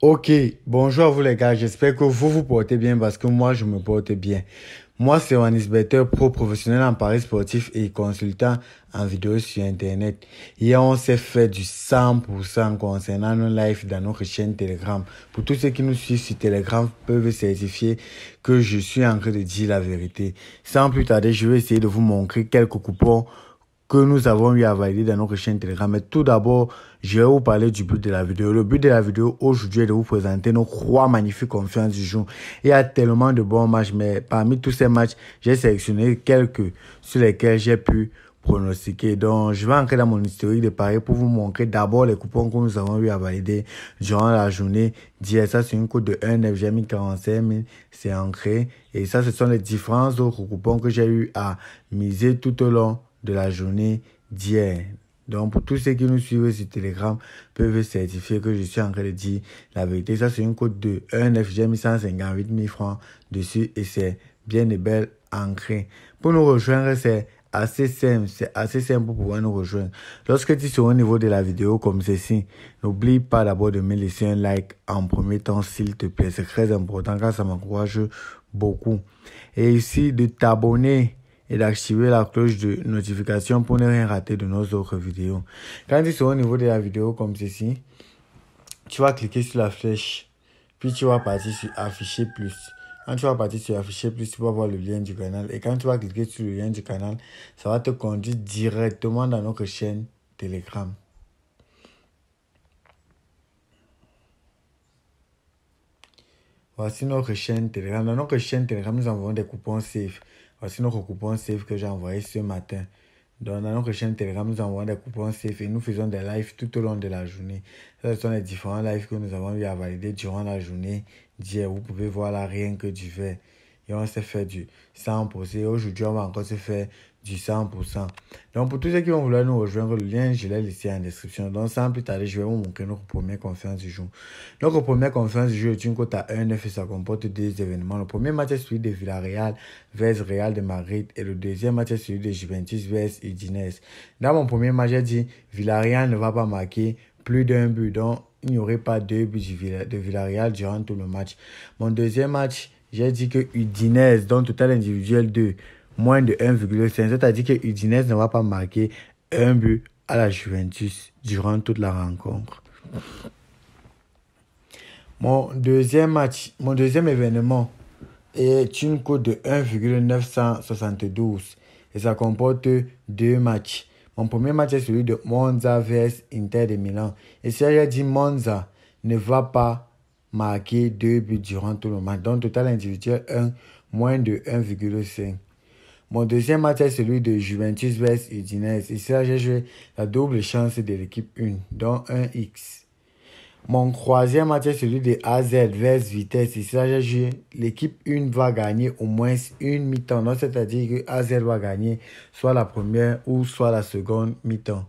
Ok, bonjour à vous les gars, j'espère que vous vous portez bien parce que moi je me porte bien. Moi c'est un Better, pro professionnel en Paris sportif et consultant en vidéo sur internet. Hier on s'est fait du 100% concernant nos lives dans notre chaîne Telegram. Pour tous ceux qui nous suivent sur Telegram peuvent certifier que je suis en train de dire la vérité. Sans plus tarder, je vais essayer de vous montrer quelques coupons que nous avons eu à valider dans notre chaîne Telegram. Mais tout d'abord, je vais vous parler du but de la vidéo. Le but de la vidéo aujourd'hui est de vous présenter nos trois magnifiques conférences du jour. Il y a tellement de bons matchs, mais parmi tous ces matchs, j'ai sélectionné quelques sur lesquels j'ai pu pronostiquer. Donc, je vais entrer dans mon historique de paris pour vous montrer d'abord les coupons que nous avons eu à valider durant la journée d'hier. Ça, c'est une cote de 1,9. J'ai mis 45 C'est ancré. Et ça, ce sont les différents autres coupons que j'ai eu à miser tout au long de la journée d'hier. Donc, pour tous ceux qui nous suivent sur Telegram, peuvent certifier que je suis en train de dire la vérité. Ça, c'est une cote de 1 J'ai mis 000 francs dessus et c'est bien et belle ancré. Pour nous rejoindre, c'est assez simple. C'est assez simple pour pouvoir nous rejoindre. Lorsque tu es au niveau de la vidéo comme ceci, n'oublie pas d'abord de me laisser un like en premier temps, s'il te plaît. C'est très important car ça m'encourage beaucoup. Et ici, de t'abonner et d'activer la cloche de notification pour ne rien rater de nos autres vidéos. Quand tu sont au niveau de la vidéo comme ceci, tu vas cliquer sur la flèche, puis tu vas partir sur afficher plus. Quand tu vas partir sur afficher plus, tu vas voir le lien du canal. Et quand tu vas cliquer sur le lien du canal, ça va te conduire directement dans notre chaîne Telegram. Voici notre chaîne Telegram. Dans notre chaîne Telegram, nous avons des coupons safe. Voici notre coupon safe que j'ai envoyé ce matin. dans notre chaîne Telegram, nous envoyons des coupons safe et nous faisons des lives tout au long de la journée. Ce sont les différents lives que nous avons eu à valider durant la journée d'hier. Vous pouvez voir là rien que du fais et on s'est fait du 100%. Aujourd'hui, on va encore se faire du 100%. Donc, pour tous ceux qui vont vouloir nous rejoindre, le lien, je l'ai laissé en description. Donc, sans plus tarder, je vais vous montrer notre première conférence du jour. Notre première conférence du jour est une cote à 1,9 et ça comporte deux événements. Le premier match est celui de Villarreal vs Real de Madrid et le deuxième match est celui de Juventus vs Udinese. Dans mon premier match, j'ai dit Villarreal ne va pas marquer plus d'un but. Donc, il n'y aurait pas deux buts de Villarreal durant tout le match. Mon deuxième match, j'ai dit que Udinese, dont total individuel de moins de 1,5, c'est-à-dire que Udinese ne va pas marquer un but à la Juventus durant toute la rencontre. Mon deuxième match, mon deuxième événement est une cote de 1,972 et ça comporte deux matchs. Mon premier match est celui de Monza vs Inter de Milan. Et si j'ai dit Monza ne va pas marqué deux buts durant tout le match. Donc, total individuel 1, moins de 1,5. Mon deuxième match est celui de Juventus vs Udinese. Ici, j'ai joué la double chance de l'équipe 1, dont 1x. Mon troisième match est celui de AZ vs Vitesse. Ici, j'ai joué l'équipe 1 va gagner au moins une mi-temps. C'est-à-dire que AZ va gagner soit la première ou soit la seconde mi-temps.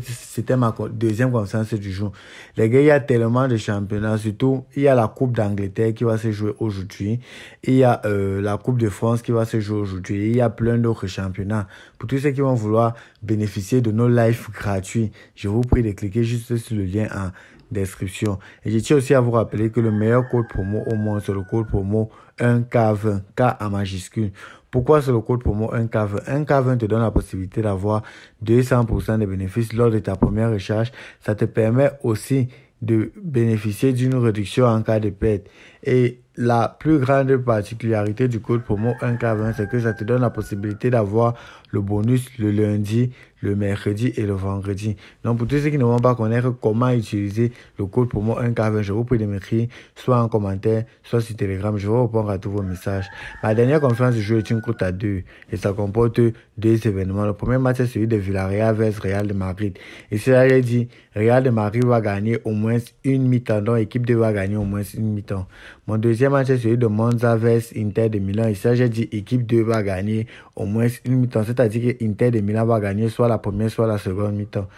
C'était ma deuxième conscience du jour. Les gars, il y a tellement de championnats. Surtout, il y a la Coupe d'Angleterre qui va se jouer aujourd'hui. Il y a euh, la Coupe de France qui va se jouer aujourd'hui. Il y a plein d'autres championnats. Pour tous ceux qui vont vouloir bénéficier de nos lives gratuits, je vous prie de cliquer juste sur le lien en description. Et je tiens aussi à vous rappeler que le meilleur code promo au monde, c'est le code promo 1K20, K en majuscule. Pourquoi c'est le code promo 1K20 1K20 te donne la possibilité d'avoir 200% de bénéfices lors de ta première recharge. Ça te permet aussi de bénéficier d'une réduction en cas de perte. Et la plus grande particularité du code promo 1K20, c'est que ça te donne la possibilité d'avoir le bonus le lundi, le mercredi et le vendredi. Donc, pour tous ceux qui ne vont pas connaître comment utiliser le code promo 1K20, je vous prie de m'écrire soit en commentaire, soit sur Telegram. Je vais répondre à tous vos messages. Ma dernière conférence du jeu est une courte à deux et ça comporte deux événements. Le premier match, est celui de Villarreal vs Real de Madrid. Et cela est dit, Real de Madrid va gagner au moins une mi-temps, donc l'équipe devait va gagner au moins une mi-temps. Mon deuxième match est celui de Monza vs Inter de Milan. Ici, j'ai dit équipe 2 va gagner au moins une mi-temps. C'est-à-dire que Inter de Milan va gagner soit la première, soit la seconde mi-temps.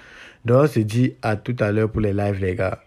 Donc, on se dit à tout à l'heure pour les lives, les gars.